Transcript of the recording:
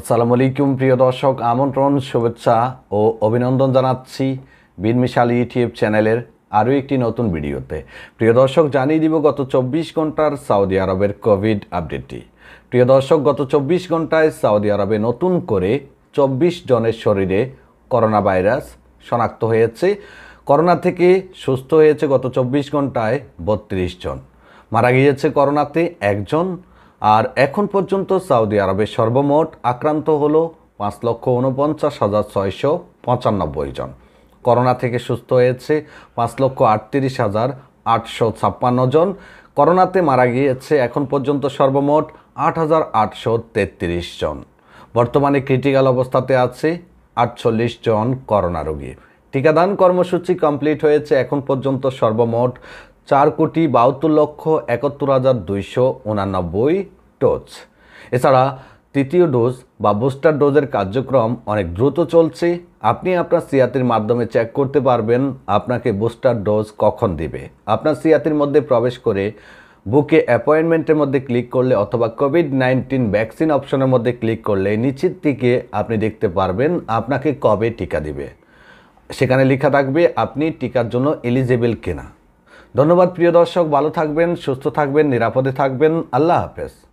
আসসালামু আলাইকুম প্রিয় দর্শক আমন্ত্রণ শুভেচ্ছা ও অভিনন্দন জানাচ্ছি বিন ইউটিউব চ্যানেলের আরও একটি নতুন ভিডিওতে প্রিয় দর্শক জানিয়ে দিব গত চব্বিশ ঘন্টার সৌদি আরবের কোভিড আপডেটটি প্রিয় দর্শক গত চব্বিশ ঘন্টায় সৌদি আরবে নতুন করে চব্বিশ জনের শরীরে করোনা ভাইরাস শনাক্ত হয়েছে করোনা থেকে সুস্থ হয়েছে গত চব্বিশ ঘন্টায় বত্রিশ জন মারা গিয়েছে করোনাতে একজন আর এখন পর্যন্ত সৌদি আরবে সর্বমোট আক্রান্ত হলো পাঁচ লক্ষ উনপঞ্চাশ হাজার ছয়শো পঁচানব্বই জন করোনা থেকে সুস্থ হয়েছে পাঁচ লক্ষ আটত্রিশ হাজার আটশো ছাপ্পান্ন জন করোনাতে মারা গিয়েছে এখন পর্যন্ত সর্বমোট আট হাজার আটশো তেত্রিশ জন বর্তমানে ক্রিটিক্যাল অবস্থাতে আছে আটচল্লিশ জন করোনা রোগী টিকাদান কর্মসূচি কমপ্লিট হয়েছে এখন পর্যন্ত সর্বমোট চার কোটি বাহাত্তর লক্ষ একাত্তর হাজার দুইশো উনানব্বই ডোজ এছাড়া তৃতীয় ডোজ বা বুস্টার ডোজের কার্যক্রম অনেক দ্রুত চলছে আপনি আপনার সিয়াতির মাধ্যমে চেক করতে পারবেন আপনাকে বুস্টার ডোজ কখন দিবে আপনার সিয়াতির মধ্যে প্রবেশ করে বুকে অ্যাপয়েন্টমেন্টের মধ্যে ক্লিক করলে অথবা কোভিড নাইন্টিন ভ্যাকসিন অপশনের মধ্যে ক্লিক করলে নিচের দিকে আপনি দেখতে পারবেন আপনাকে কবে টিকা দিবে সেখানে লেখা থাকবে আপনি টিকার জন্য এলিজেবল কিনা ধন্যবাদ প্রিয় দর্শক ভালো থাকবেন সুস্থ থাকবেন নিরাপদে থাকবেন আল্লাহ হাফেজ